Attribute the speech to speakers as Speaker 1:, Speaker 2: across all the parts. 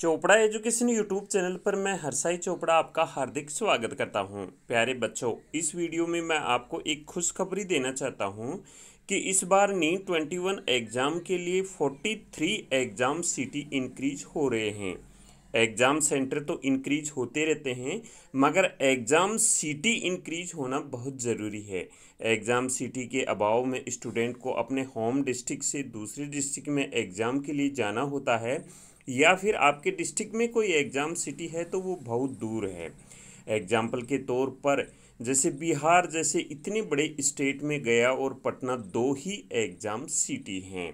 Speaker 1: Chopra education YouTube channel पर मैं हरसाई चोपड़ा आपका हार्दिक स्वागत करता हूं। प्यारे बच्चों इस वीडियो में मैं आपको एक खुशखबरी देना चाहता हूं कि इस बार नी वन एग्ज़ाम के लिए forty three exam city increase हो रहे हैं एग्ज़ाम सेंटर तो इंक्रीज होते रहते हैं मगर एग्ज़ाम सीटी इंक्रीज होना बहुत ज़रूरी है एग्ज़ाम सीटी के अभाव में स्टूडेंट को अपने होम डिस्ट्रिक्ट से दूसरे डिस्ट्रिक्ट में एग्ज़ाम के लिए जाना होता है या फिर आपके डिस्ट्रिक्ट में कोई एग्ज़ाम सिटी है तो वो बहुत दूर है एग्जाम्पल के तौर पर जैसे बिहार जैसे इतने बड़े स्टेट में गया और पटना दो ही एग्ज़ाम सिटी हैं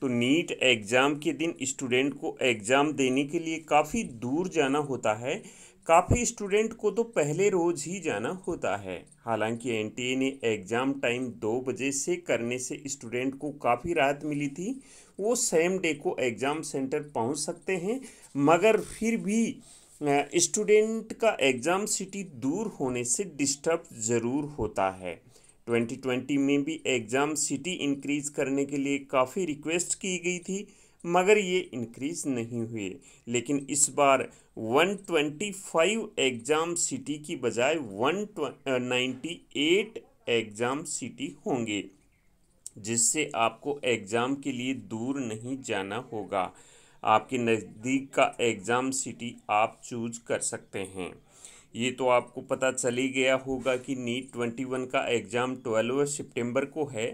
Speaker 1: तो नीट एग्ज़ाम के दिन स्टूडेंट को एग्ज़ाम देने के लिए काफ़ी दूर जाना होता है काफ़ी स्टूडेंट को तो पहले रोज ही जाना होता है हालांकि एनटीए ने एग्ज़ाम टाइम दो बजे से करने से स्टूडेंट को काफ़ी राहत मिली थी वो सेम डे को एग्ज़ाम सेंटर पहुंच सकते हैं मगर फिर भी स्टूडेंट का एग्ज़ाम सिटी दूर होने से डिस्टर्ब ज़रूर होता है 2020 में भी एग्ज़ाम सिटी इंक्रीज़ करने के लिए काफ़ी रिक्वेस्ट की गई थी मगर ये इंक्रीज नहीं हुए लेकिन इस बार 125 एग्ज़ाम सिटी की बजाय 198 एग्ज़ाम सिटी होंगे जिससे आपको एग्ज़ाम के लिए दूर नहीं जाना होगा आपके नज़दीक का एग्ज़ाम सिटी आप चूज कर सकते हैं ये तो आपको पता चली गया होगा कि नीट ट्वेंटी वन का एग्ज़ाम ट्वेल्व सितंबर को है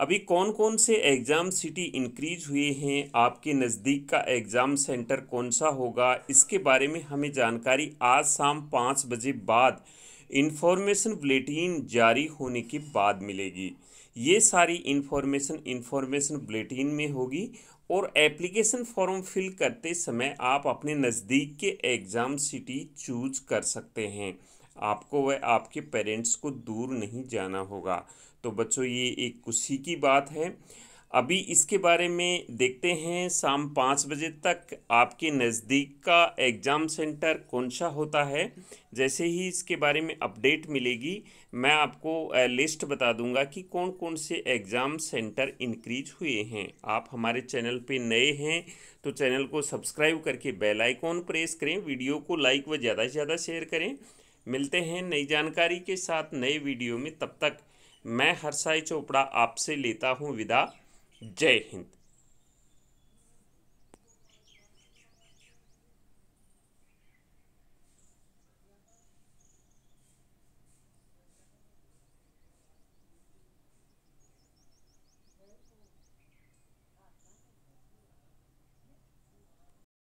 Speaker 1: अभी कौन कौन से एग्ज़ाम सिटी इंक्रीज हुए हैं आपके नज़दीक का एग्ज़ाम सेंटर कौन सा होगा इसके बारे में हमें जानकारी आज शाम पाँच बजे बाद इन्फॉर्मेशन बुलेटिन जारी होने के बाद मिलेगी ये सारी इन्फॉर्मेशन इन्फॉर्मेशन बुलेटिन में होगी और एप्लीकेशन फॉर्म फिल करते समय आप अपने नज़दीक के एग्ज़ाम सिटी चूज कर सकते हैं आपको व आपके पेरेंट्स को दूर नहीं जाना होगा तो बच्चों ये एक खुशी की बात है अभी इसके बारे में देखते हैं शाम पाँच बजे तक आपके नज़दीक का एग्ज़ाम सेंटर कौन सा होता है जैसे ही इसके बारे में अपडेट मिलेगी मैं आपको लिस्ट बता दूंगा कि कौन कौन से एग्ज़ाम सेंटर इंक्रीज हुए हैं आप हमारे चैनल पे नए हैं तो चैनल को सब्सक्राइब करके बेल आइकॉन प्रेस करें वीडियो को लाइक व ज़्यादा से ज़्यादा शेयर करें मिलते हैं नई जानकारी के साथ नए वीडियो में तब तक मैं हर्षाई चोपड़ा आपसे लेता हूँ विदा जय हिंद